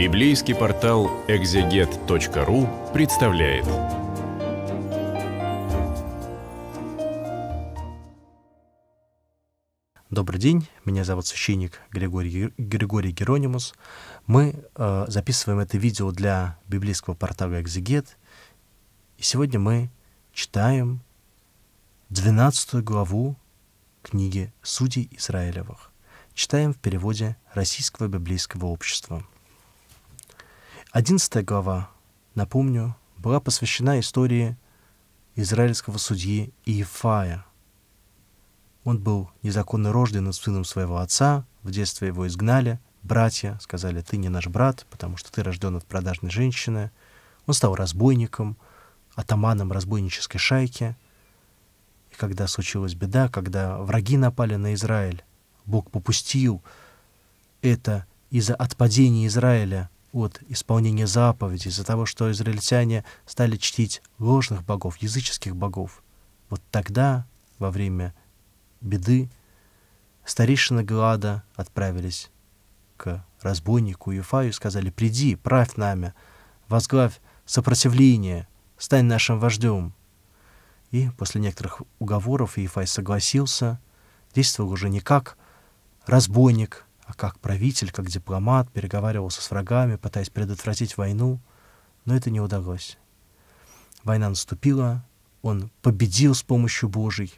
Библейский портал экзегет.ру представляет. Добрый день, меня зовут священник Григорий, Григорий Геронимус. Мы э, записываем это видео для библейского портала «Экзегет». И сегодня мы читаем 12 главу книги «Судей Израилевых». Читаем в переводе Российского библейского общества – 11 глава, напомню, была посвящена истории израильского судьи Иефая. Он был незаконно рожден сыном своего отца, в детстве его изгнали, братья сказали, ты не наш брат, потому что ты рожден от продажной женщины. Он стал разбойником, атаманом разбойнической шайки. И когда случилась беда, когда враги напали на Израиль, Бог попустил это из-за отпадения Израиля – от исполнения заповедей, из-за того, что израильтяне стали чтить ложных богов, языческих богов, вот тогда, во время беды, старейшины Глада отправились к разбойнику Юфаю и сказали, «Приди, правь нами, возглавь сопротивление, стань нашим вождем». И после некоторых уговоров Ефай согласился, действовал уже не как разбойник, а как правитель, как дипломат переговаривался с врагами, пытаясь предотвратить войну, но это не удалось. Война наступила, он победил с помощью Божьей,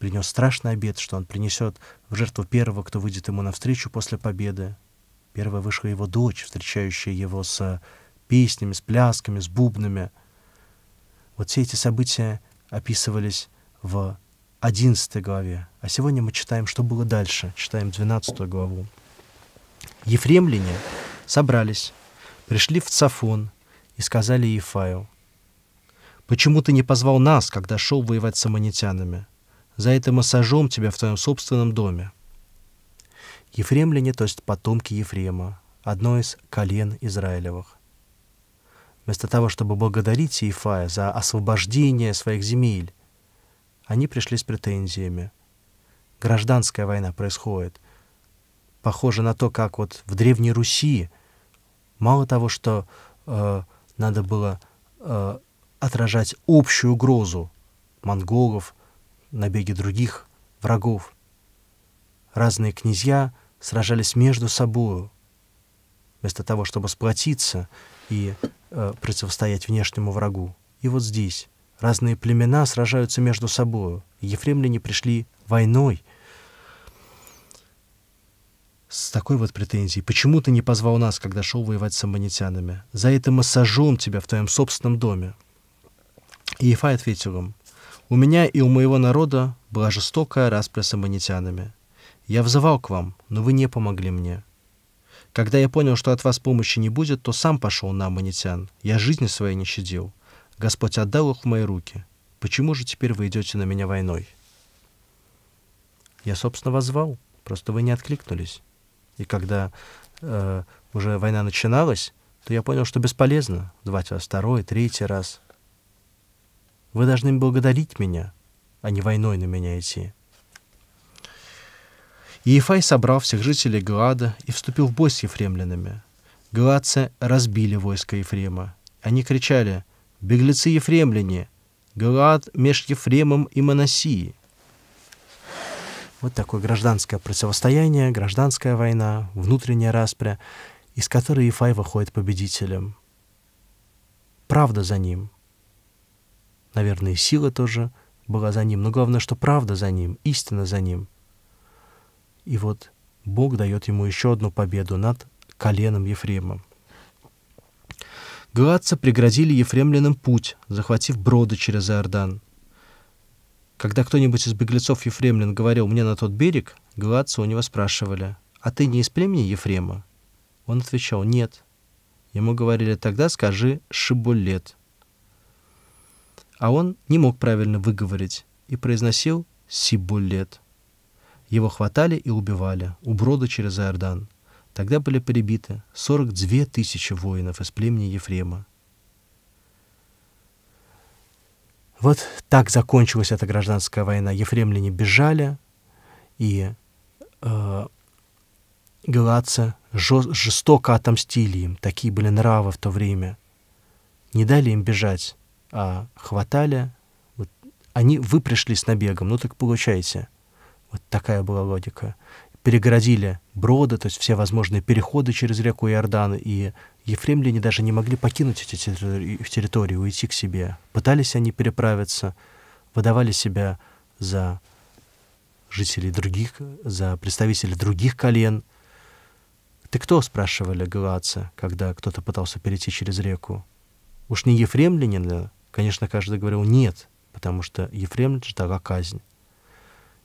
принес страшный обед, что он принесет в жертву первого, кто выйдет ему навстречу после победы. Первая вышла его дочь, встречающая его с песнями, с плясками, с бубнами. Вот все эти события описывались в 11 главе, а сегодня мы читаем, что было дальше, читаем 12 главу. Ефремляне собрались, пришли в Цафон и сказали Ефаю, «Почему ты не позвал нас, когда шел воевать с аманитянами, За это мы сожжем тебя в твоем собственном доме». Ефремляне, то есть потомки Ефрема, одно из колен Израилевых. Вместо того, чтобы благодарить Ефая за освобождение своих земель, они пришли с претензиями. Гражданская война происходит. Похоже на то, как вот в Древней Руси мало того, что э, надо было э, отражать общую угрозу монголов, набеги других врагов. Разные князья сражались между собою, вместо того, чтобы сплотиться и э, противостоять внешнему врагу. И вот здесь Разные племена сражаются между собою. Ефремляне пришли войной. С такой вот претензией. Почему ты не позвал нас, когда шел воевать с аммонитянами? За это мы сожжем тебя в твоем собственном доме. И Ефай ответил им, «У меня и у моего народа была жестокая распря с аммонитянами. Я взывал к вам, но вы не помогли мне. Когда я понял, что от вас помощи не будет, то сам пошел на аммонитян. Я жизни своей не щадил. Господь отдал их в мои руки. Почему же теперь вы идете на меня войной? Я, собственно, вас звал, просто вы не откликнулись. И когда э, уже война начиналась, то я понял, что бесполезно звать вас второй, третий раз. Вы должны благодарить меня, а не войной на меня идти. И Ефай собрал всех жителей Галада и вступил в бой с ефремлянами. Галатцы разбили войско Ефрема. Они кричали беглецы-ефремляне, Галаад меж Ефремом и Моносией. Вот такое гражданское противостояние, гражданская война, внутренняя распря, из которой Ефай выходит победителем. Правда за ним. Наверное, и сила тоже была за ним, но главное, что правда за ним, истина за ним. И вот Бог дает ему еще одну победу над коленом Ефремом. Галатцы преградили ефремлянам путь, захватив броды через Иордан. Когда кто-нибудь из беглецов ефремлин говорил «мне на тот берег», галатцы у него спрашивали «а ты не из племени Ефрема?» Он отвечал «нет». Ему говорили «тогда скажи «шибулет». А он не мог правильно выговорить и произносил «сибулет». Его хватали и убивали у брода через Иордан. Тогда были прибиты 42 тысячи воинов из племени Ефрема. Вот так закончилась эта гражданская война. Ефремляне бежали, и э, галатцы жестоко отомстили им. Такие были нравы в то время. Не дали им бежать, а хватали. Вот они вы пришли с набегом, ну так получайте. Вот такая была логика перегородили броды, то есть все возможные переходы через реку Иордан, и ефремляне даже не могли покинуть эти территории, уйти к себе. Пытались они переправиться, выдавали себя за жителей других, за представителей других колен. «Ты кто?» — спрашивали галатцы, когда кто-то пытался перейти через реку. «Уж не ефремлянин Конечно, каждый говорил «нет», потому что ефремлянин ждала казнь.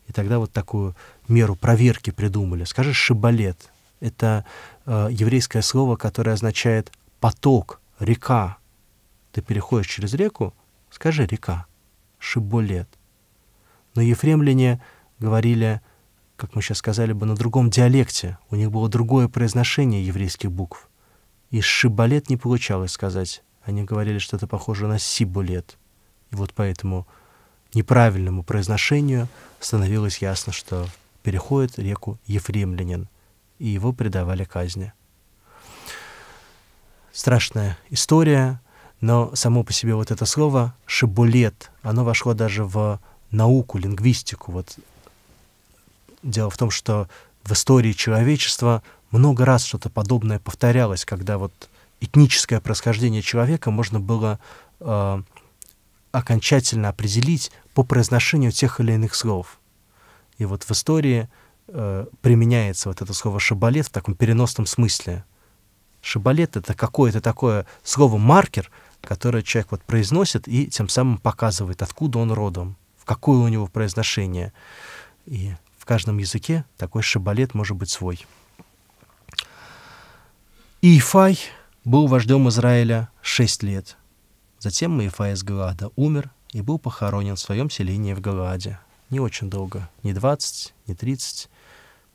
И тогда вот такую меру проверки придумали. Скажи «шибалет». Это э, еврейское слово, которое означает «поток», «река». Ты переходишь через реку, скажи «река», «шиболет». Но ефремляне говорили, как мы сейчас сказали бы, на другом диалекте. У них было другое произношение еврейских букв. И «шибалет» не получалось сказать. Они говорили что-то похожее на «сибулет». И вот поэтому неправильному произношению становилось ясно, что переходит реку Ефремлянин, и его предавали казни. Страшная история, но само по себе вот это слово «шибулет», оно вошло даже в науку, лингвистику. Вот дело в том, что в истории человечества много раз что-то подобное повторялось, когда вот этническое происхождение человека можно было э, окончательно определить по произношению тех или иных слов. И вот в истории э, применяется вот это слово «шабалет» в таком переносном смысле. Шабалет — это какое-то такое слово-маркер, которое человек вот произносит и тем самым показывает, откуда он родом, в какое у него произношение. И в каждом языке такой шабалет может быть свой. Иефай был вождем Израиля шесть лет — Затем Маифа из Галада умер и был похоронен в своем селении в Галаде. Не очень долго, не 20, не 30,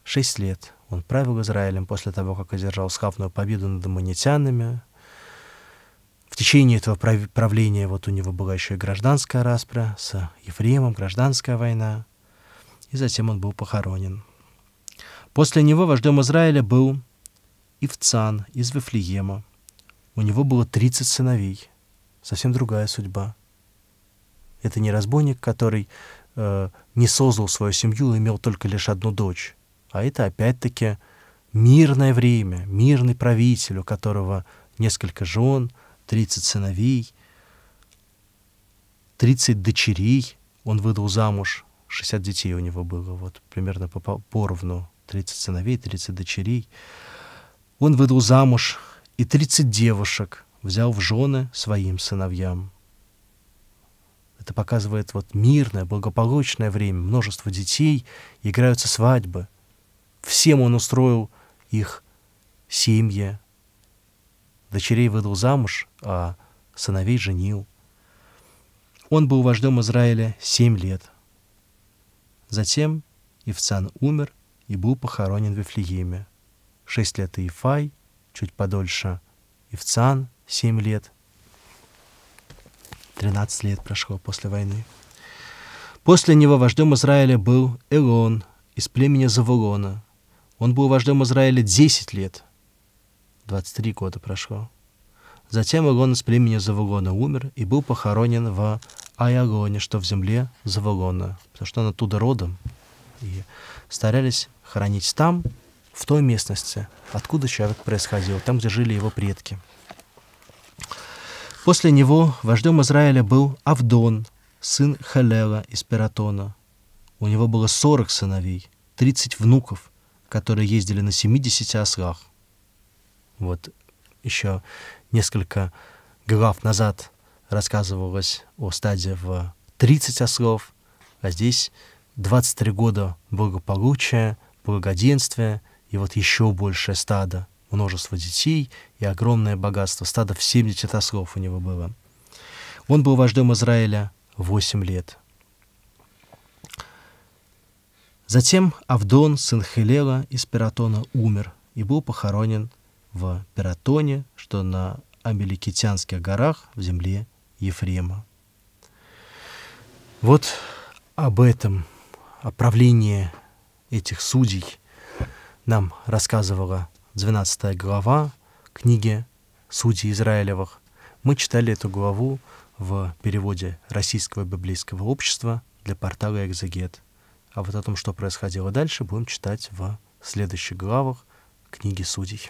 6 лет он правил Израилем после того, как одержал славную победу над аммонитянами. В течение этого правления вот у него была еще и гражданская распра с Ефремом, гражданская война. И затем он был похоронен. После него вождем Израиля был Ивцан из Вифлеема. У него было 30 сыновей – совсем другая судьба. Это не разбойник, который э, не создал свою семью и имел только лишь одну дочь, а это опять-таки мирное время, мирный правитель, у которого несколько жен, 30 сыновей, 30 дочерей он выдал замуж, 60 детей у него было, вот примерно поровну, 30 сыновей, 30 дочерей. Он выдал замуж и 30 девушек – взял в жены своим сыновьям. Это показывает вот мирное, благополучное время, множество детей, играются свадьбы. Всем он устроил их семьи. Дочерей выдал замуж, а сыновей женил. Он был вождем Израиля семь лет. Затем Ивцан умер и был похоронен в Вифлееме. Шесть лет Иефай, чуть подольше Ивцан — 7 лет, 13 лет прошло после войны. После него вождем Израиля был Элон из племени Завулона. Он был вождем Израиля 10 лет, 23 года прошло. Затем Элон из племени Завулона умер и был похоронен в Аягоне, что в земле Завулона, потому что он оттуда родом. И старались хоронить там, в той местности, откуда человек происходил, там, где жили его предки – После него вождем Израиля был Авдон, сын Халела из Пиратона. У него было сорок сыновей, тридцать внуков, которые ездили на семидесяти ослах. Вот еще несколько глав назад рассказывалось о стаде в 30 ослов, а здесь 23 года благополучия, благоденствия и вот еще большее стадо множество детей и огромное богатство. Стадо в 70 ослов у него было. Он был вождем Израиля 8 лет. Затем Авдон, сын Хелела из Пиратона, умер и был похоронен в Пиратоне, что на Амеликитянских горах в земле Ефрема. Вот об этом, о правлении этих судей нам рассказывала 12 глава книги «Судьи Израилевых». Мы читали эту главу в переводе Российского библейского общества для портала «Экзегет». А вот о том, что происходило дальше, будем читать в следующих главах книги «Судей».